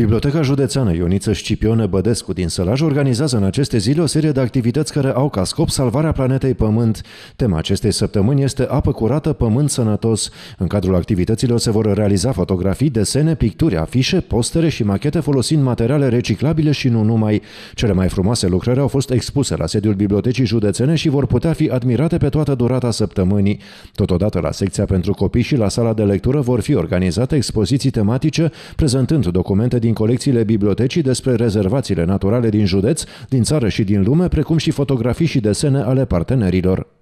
Biblioteca Județeană Ioniță Scipione Bădescu din Sălaj organizează în aceste zile o serie de activități care au ca scop salvarea planetei Pământ. Tema acestei săptămâni este apă curată, pământ sănătos. În cadrul activităților se vor realiza fotografii, desene, picturi, afișe, postere și machete folosind materiale reciclabile și nu numai. Cele mai frumoase lucrări au fost expuse la sediul Bibliotecii Județene și vor putea fi admirate pe toată durata săptămânii. Totodată la secția pentru copii și la sala de lectură vor fi organizate expoziții tematice prezentând documente din din colecțiile bibliotecii despre rezervațiile naturale din județ, din țară și din lume, precum și fotografii și desene ale partenerilor.